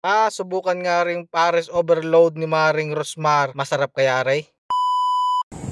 Ah, subukan nga rin Paris Overload ni Maring Rosmar. Masarap kaya ray?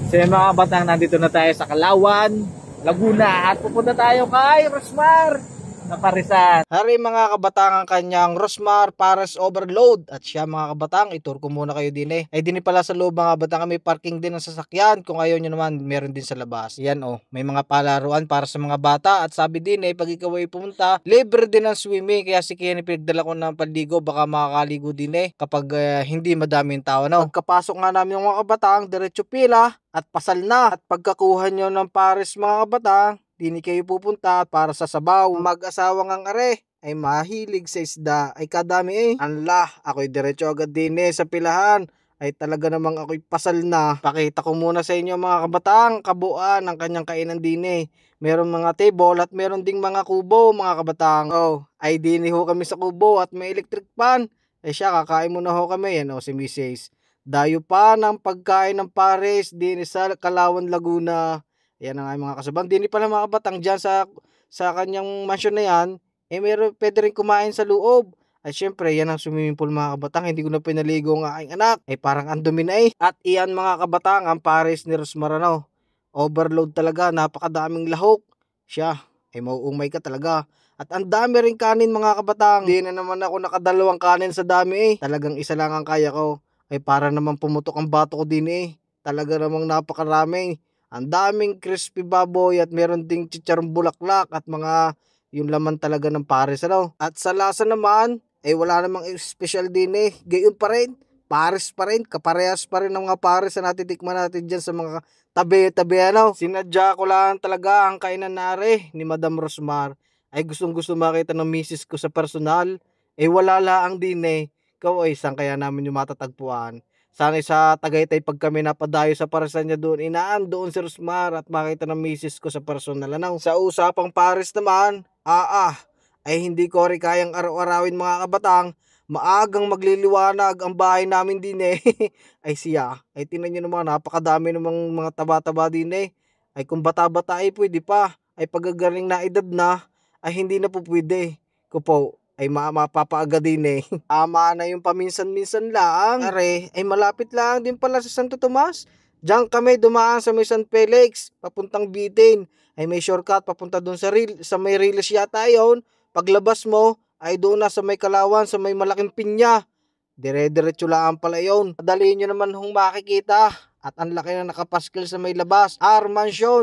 So yung mga batang nandito na tayo sa Kalawan, Laguna at pupunta tayo kay Rosmar sa parisan. Hari mga kabatangang kanyang Rosmar Paris Overload. At siya mga kabatang, itur ko muna kayo din eh. Ay din eh pala sa loob mga kabatang, may parking din ng sasakyan. Kung ayaw nyo naman, meron din sa labas. Yan oh, may mga palaruan para sa mga bata. At sabi din eh, pag ikaw ay pumunta, libre din ang swimming. Kaya si Kenny pinagdala ko ng paligo, baka makakaligo din eh. Kapag uh, hindi madaming tao no. Pagkapasok nga namin yung mga kabatang, diretso pila at pasal na. At pagkakuha nyo ng Paris mga kabatang, Dini kayo pupunta para sa sabaw. Mag-asawang ang are ay mahilig sa isda ay kadami eh. Anla, ako'y diretso agad din eh sa pilahan ay talaga namang ako'y pasal na. Pakita ko muna sa inyo mga kabataang kabuan ng kanyang kainan din eh. Meron mga table at meron ding mga kubo mga kabataang. Oh, ay dini ho kami sa kubo at may electric pan. Eh siya, kakain muna ho kami. Yan eh, o, si Mrs. Dayo pa ng pagkain ng pares din sa Kalawan, Laguna. Ayan na nga mga kasabang. Dini pala mga kabatang dyan sa, sa kanyang mansion na yan, eh meron, pwede rin kumain sa loob. At syempre, yan ang swimming pool mga kabatang. Hindi ko na pinaligo ang aking anak. Eh parang ang dumi na eh. At iyan mga kabatang, ang Paris ni Rosmarano. Overload talaga, napakadaming lahok. Siya, ay eh, mauumay ka talaga. At ang dami rin kanin mga kabatang. Hindi na naman ako nakadalawang kanin sa dami eh. Talagang isa lang ang kaya ko. Ay eh, para naman pumutok ang bato ko din eh. Talaga namang napakaraming ang daming crispy baboy at meron ding chicharon bulaklak at mga yung laman talaga ng pares ano. At sa lasa naman, ay eh, wala namang special din eh. Gayon pa rin, pares pa rin, kaparehas pa rin ng mga pares na natitikman natin dyan sa mga tabi-tabi ano. Sinadya ko lang talaga ang kainan nare ni Madam Rosmar. Ay gustong gusto makita ng misis ko sa personal. Eh wala lang din eh. Ikaw ay eh, saan kaya namin yung matatagpuan? Sanay sa Tagaytay pag kami napadayo sa parasan doon, inaan doon si Rosmar at makita ng misis ko sa personal na Sa usapang Paris naman, aa, ah, ay hindi ko rin kayang araw-arawin mga kabatang, maagang magliliwanag ang bahay namin din eh. ay siya, ay tinan nyo naman, napakadami namang mga taba-taba din eh. Ay kung bata-bata ay eh, pwede pa, ay pagagaling na edad na, ay hindi na po pwede. Kupo, ay mapapaaga din eh. Tama na yung paminsan-minsan lang. Are, ay malapit lang din pala sa Santo Tomas. Diyan kami dumaan sa may San Felix, papuntang Bitin. Ay may shortcut papunta doon sa, ril- sa may Riles yata yon. Paglabas mo, ay doon na sa may Kalawan, sa may malaking pinya. Dire-diretso lang pala yon. Padaliin nyo naman kung makikita. At ang laki na nakapaskil sa may labas, R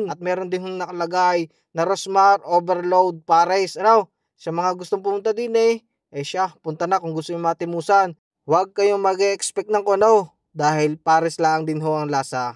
At meron din hong nakalagay na Rosmar Overload Pares. Ano? Sa mga gustong pumunta din eh, eh siya, punta na kung gusto yung matimusan. Huwag kayong mag-expect ng kung ano, dahil pares lang din ho ang lasa.